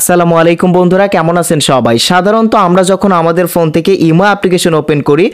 আসসালামু আলাইকুম বন্ধুরা কেমন আছেন সবাই সাধারণত আমরা যখন আমাদের ফোন থেকে ইমো অ্যাপ্লিকেশন ওপেন করি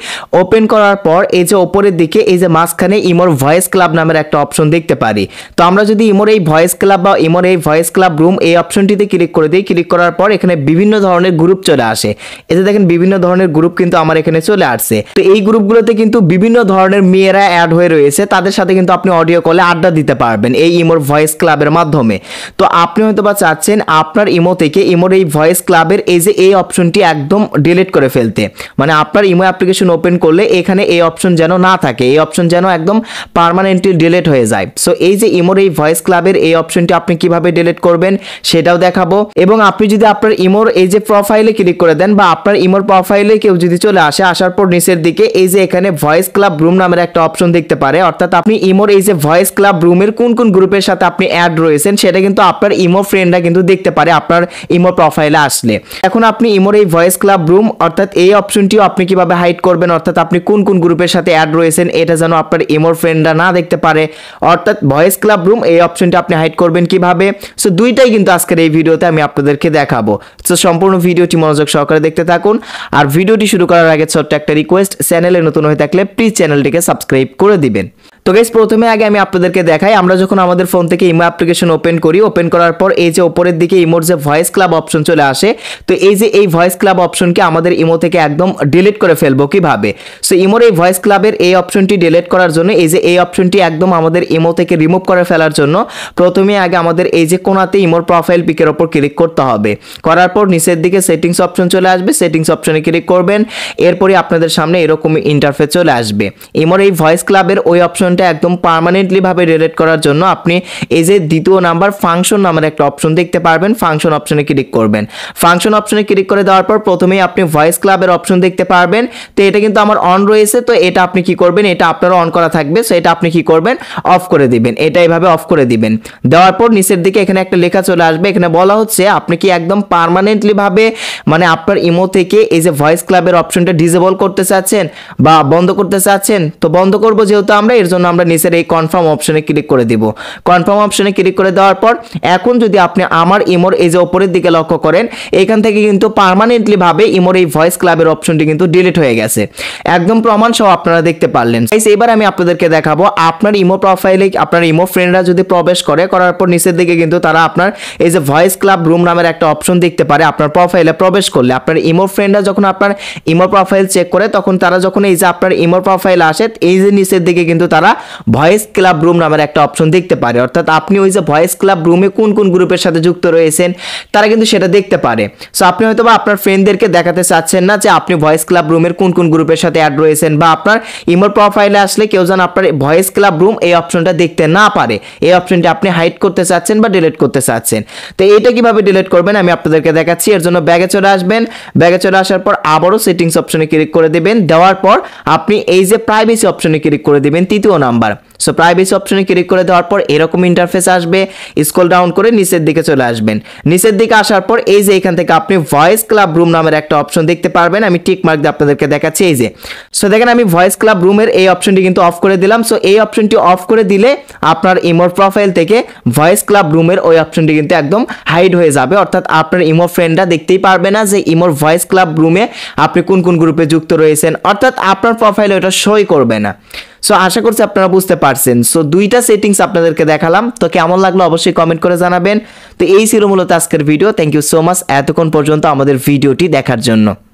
ওপেন করার পর এই যে ওপরের দিকে এই যে মাঝখানে ইমোর ভয়েস ক্লাব নামের একটা অপশন দেখতে পারি তো আমরা যদি ইমোর এই ভয়েস ক্লাব বা ইমোর এই ভয়েস ক্লাব রুম এই অপশনটিতে ক্লিক করে দিই ক্লিক করার পর এখানে বিভিন্ন ধরনের গ্রুপ চলে আসে এতে দেখেন বিভিন্ন ধরনের গ্রুপ কিন্তু আমার এখানে চলে আসছে তো এই গ্রুপগুলোতে কিন্তু বিভিন্ন ধরনের মেয়েরা অ্যাড হয়ে রয়েছে তাদের সাথে কিন্তু আপনি অডিও কলে আড্ডা দিতে পারবেন এই ইমোর ভয়েস ক্লাবের মাধ্যমে তো আপনি হয়তো বা চাচ্ছেন আপনার ইমো ইমো থেকে ইমোর এই ভয়েস ক্লাবের এই যে এই অপশনটি একদম ডিলিট করে ফেলতে মানে আপনার ইমো অ্যাপ্লিকেশন ওপেন করলে এখানে এই অপশন যেন না থাকে এই অপশন যেন একদম পারমানেন্টলি ডিলিট হয়ে যায় সো এই যে ইমোর এই ভয়েস ক্লাবের এই অপশনটি আপনি কিভাবে ডিলিট করবেন সেটাও দেখাবো এবং আপনি যদি আপনার ইমোর এই যে প্রোফাইলে ক্লিক করে দেন বা আপনার ইমোর প্রোফাইলে কেউ যদি চলে আসে আসার পর নিচের দিকে এই যে এখানে ভয়েস ক্লাব রুম নামের একটা অপশন দেখতে পারে অর্থাৎ আপনি ইমোর এই যে ভয়েস ক্লাব রুমের কোন কোন গ্রুপের সাথে আপনি অ্যাড রয়েছেন সেটা কিন্তু আপনার ইমো ফ্রেন্ডরা কিন্তু দেখতে পারে আপনার আপনার ইমোর প্রোফাইলে আসলে এখন আপনি ইমোর এই ভয়েস ক্লাব রুম অর্থাৎ এই অপশনটিও আপনি কিভাবে হাইড করবেন অর্থাৎ আপনি কোন কোন গ্রুপের সাথে অ্যাড রয়েছেন এটা যেন আপনার ইমোর ফ্রেন্ডরা না দেখতে পারে অর্থাৎ ভয়েস ক্লাব রুম এই অপশনটি আপনি হাইড করবেন কিভাবে সো দুইটাই কিন্তু আজকের এই ভিডিওতে আমি আপনাদেরকে দেখাবো সো সম্পূর্ণ ভিডিওটি মনোযোগ সহকারে দেখতে থাকুন আর ভিডিওটি শুরু করার আগে ছোট্ট একটা রিকোয়েস্ট চ্যানেলে নতুন হয়ে থাকলে প্লিজ চ্যানেলটিকে সাবস্ক্রাইব করে দিবেন তো গেস প্রথমে আগে আমি আপনাদেরকে দেখাই আমরা যখন আমাদের ফোন থেকে ইমো অ্যাপ্লিকেশন ওপেন করি ওপেন করার পর এই যে ওপরের দিকে ইমোর যে ভয়েস ক্লাব অপশন চলে আসে তো এই যে এই ভয়েস ক্লাব অপশনকে আমাদের ইমো থেকে একদম ডিলিট করে ফেলবো কিভাবে সো ইমোর এই ভয়েস ক্লাবের এই অপশনটি ডিলিট করার জন্য এই যে এই অপশনটি একদম আমাদের ইমো থেকে রিমুভ করে ফেলার জন্য প্রথমে আগে আমাদের এই যে কোনাতে ইমোর প্রোফাইল পিকের ওপর ক্লিক করতে হবে করার পর নিচের দিকে সেটিংস অপশন চলে আসবে সেটিংস অপশনে ক্লিক করবেন এরপরে আপনাদের সামনে এরকমই ইন্টারফেস চলে আসবে ইমোর এই ভয়েস ক্লাবের ওই অপশন অপশনটা একদম পারমানেন্টলিভাবে ডিলেট করার জন্য আপনি এই যে দ্বিতীয় নাম্বার ফাংশন নামের একটা অপশন দেখতে পারবেন ফাংশন অপশনে ক্লিক করবেন ফাংশন অপশনে ক্লিক করে দেওয়ার পর প্রথমেই আপনি ভয়েস ক্লাবের অপশন দেখতে পারবেন তো এটা কিন্তু আমার অন রয়েছে তো এটা আপনি কি করবেন এটা আপনার অন করা থাকবে সো এটা আপনি কি করবেন অফ করে দিবেন এটা এইভাবে অফ করে দিবেন দেওয়ার পর নিচের দিকে এখানে একটা লেখা চলে আসবে এখানে বলা হচ্ছে আপনি কি একদম ভাবে মানে আপনার ইমো থেকে এই যে ভয়েস ক্লাবের অপশনটা ডিজেবল করতে চাচ্ছেন বা বন্ধ করতে চাচ্ছেন তো বন্ধ করবো যেহেতু আমরা এর জন্য জন্য আমরা নিচের এই কনফার্ম অপশনে ক্লিক করে দিব কনফার্ম অপশনে ক্লিক করে দেওয়ার পর এখন যদি আপনি আমার ইমোর এই যে ওপরের দিকে লক্ষ্য করেন এখান থেকে কিন্তু পারমানেন্টলিভাবে ইমোর এই ভয়েস ক্লাবের অপশনটি কিন্তু ডিলিট হয়ে গেছে একদম প্রমাণ সহ আপনারা দেখতে পারলেন এবার আমি আপনাদেরকে দেখাবো আপনার ইমো প্রোফাইলে আপনার ইমো ফ্রেন্ডরা যদি প্রবেশ করে করার পর নিচের দিকে কিন্তু তারা আপনার এই যে ভয়েস ক্লাব রুম নামের একটা অপশন দেখতে পারে আপনার প্রোফাইলে প্রবেশ করলে আপনার ইমো ফ্রেন্ডরা যখন আপনার ইমো প্রোফাইল চেক করে তখন তারা যখন এই যে আপনার ইমো প্রোফাইল আসে এই যে নিচের দিকে কিন্তু তারা আমরা ভয়েস ক্লাব রুম নামের একটা অপশন দেখতে পারি অর্থাৎ আপনি ওই যে ভয়েস ক্লাব রুমে কোন কোন গ্রুপের সাথে যুক্ত রয়েছেন তারা কিন্তু সেটা দেখতে পারে সো আপনি হয়তো বা আপনার ফ্রেন্ডদেরকে দেখাতে চাচ্ছেন না যে আপনি ভয়েস ক্লাব রুমের কোন কোন গ্রুপের সাথে অ্যাড রয়েছেন বা আপনার ইমোর প্রোফাইলে আসলে কেউ যেন আপনার ভয়েস ক্লাব রুম এই অপশনটা দেখতে না পারে এই অপশনটি আপনি হাইড করতে চাচ্ছেন বা ডিলিট করতে চাচ্ছেন তো এইটা কিভাবে ডিলিট করবেন আমি আপনাদেরকে দেখাচ্ছি এর জন্য ব্যাগে চলে আসবেন ব্যাগে চলে আসার পর আবারও সেটিংস অপশনে ক্লিক করে দেবেন দেওয়ার পর আপনি এই যে প্রাইভেসি অপশনে ক্লিক করে দেবেন তৃতীয় নাম্বার সো প্রাইভেসি অপশনে ক্লিক করে দেওয়ার পর এরকম ইন্টারফেস আসবে স্কল ডাউন করে নিচের দিকে চলে আসবেন নিচের দিকে আসার পর এই যে এখান থেকে আপনি ভয়েস ক্লাব রুম নামের একটা অপশন দেখতে পারবেন আমি টিক মার্ক দিয়ে আপনাদেরকে দেখাচ্ছি এই যে সো দেখেন আমি ভয়েস ক্লাব রুমের এই অপশনটি কিন্তু অফ করে দিলাম সো এই অপশনটি অফ করে দিলে আপনার ইমোর প্রোফাইল থেকে ভয়েস ক্লাব রুমের ওই অপশনটি কিন্তু একদম হাইড হয়ে যাবে অর্থাৎ আপনার ইমো ফ্রেন্ডরা দেখতেই পারবে না যে ইমোর ভয়েস ক্লাব রুমে আপনি কোন কোন গ্রুপে যুক্ত রয়েছেন অর্থাৎ আপনার প্রোফাইল ওটা সই করবে না সো আশা করছি আপনারা বুঝতে পারছেন সো দুইটা সেটিংস আপনাদেরকে দেখালাম তো কেমন লাগলো অবশ্যই কমেন্ট করে জানাবেন তো এই ছিল মূলত আজকের video thank you so much এতক্ষণ পর্যন্ত আমাদের ভিডিওটি দেখার জন্য